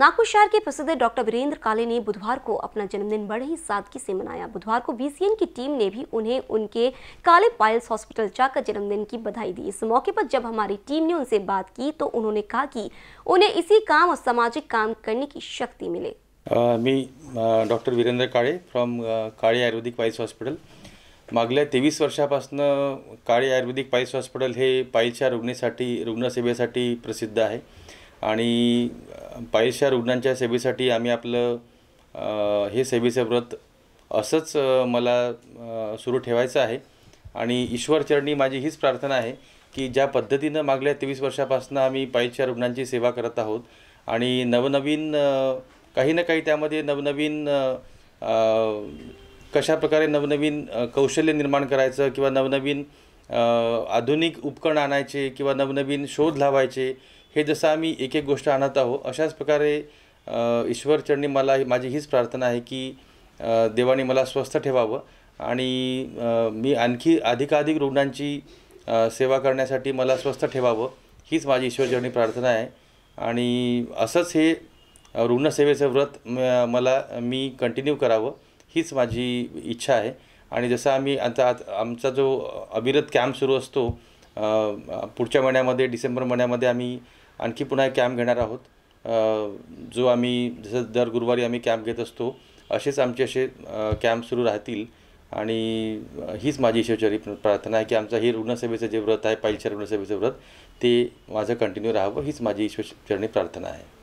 नागपुर शहर के प्रसिद्ध डॉक्टर वीरेंद्र काले ने बुधवार को अपना जन्मदिन बड़े ही सादगी से मनाया बुधवार को बीसीएन की टीम ने भी उन्हें उनके काले पायल्स हॉस्पिटल जाकर जन्मदिन की बधाई दी इस मौके पर जब हमारी टीम ने उनसे बात की तो उन्होंने कहा कि उन्हें इसी काम और सामाजिक काम करने की शक्ति मिले मी डॉक्टर वीरेंद्र काले फ्रॉम काले आयुर्वेदिक पायल्स हॉस्पिटल मगल तेवीस वर्षापासन काले आयुर्वेदिक पायल्स हॉस्पिटल हे पायलच्या रुग्णेसाठी रुग्णसेवेसाठी प्रसिद्ध है आणि पायशा रुग्णांच्या सेवेसाठी आम्ही आपलं हे सेवेचं व्रत असंच मला सुरू ठेवायचं आहे आणि ईश्वरचरणी माझी हीच प्रार्थना आहे की ज्या पद्धतीनं मागल्या तेवीस वर्षापासून आम्ही पायच्या रुग्णांची सेवा करत आहोत आणि नवनवीन काही ना काही त्यामध्ये नवनवीन कशाप्रकारे नवनवीन कौशल्य निर्माण करायचं किंवा नवनवीन आधुनिक उपकरण आणायचे किंवा नवनवीन शोध लावायचे हे जसं आम्ही एक एक गोष्ट आणत आहो अशाच प्रकारे ईश्वरचरणी मला माझी हीच प्रार्थना आहे की देवाने मला स्वस्थ ठेवावं आणि मी आणखी अधिकाधिक रुग्णांची सेवा करण्यासाठी मला स्वस्थ ठेवावं हीच माझी ईश्वरचरणी प्रार्थना आहे आणि असंच हे रुग्णसेवेचं व्रत मला मी कंटिन्यू करावं हीच माझी इच्छा आहे आणि जसं आम्ही आता आमचा जो अविरत कॅम्प सुरू असतो पुढच्या महिन्यामध्ये डिसेंबर महिन्यामध्ये आम्ही आणखी पुन्हा एक कॅम्प घेणार आहोत जो आम्ही जसं दर गुरुवारी आम्ही कॅम्प घेत असतो असेच आमचे असे कॅम्प सुरू राहतील आणि हीच माझी ईश्वरचरी प्रार्थना आहे की आमचं हे रुग्णसेवेचं जे व्रत आहे पाहिलच्या रुग्णसेवेचं व्रत ते माझं कंटिन्यू राहावं हीच माझी ईश्वरचरणी प्रार्थना आहे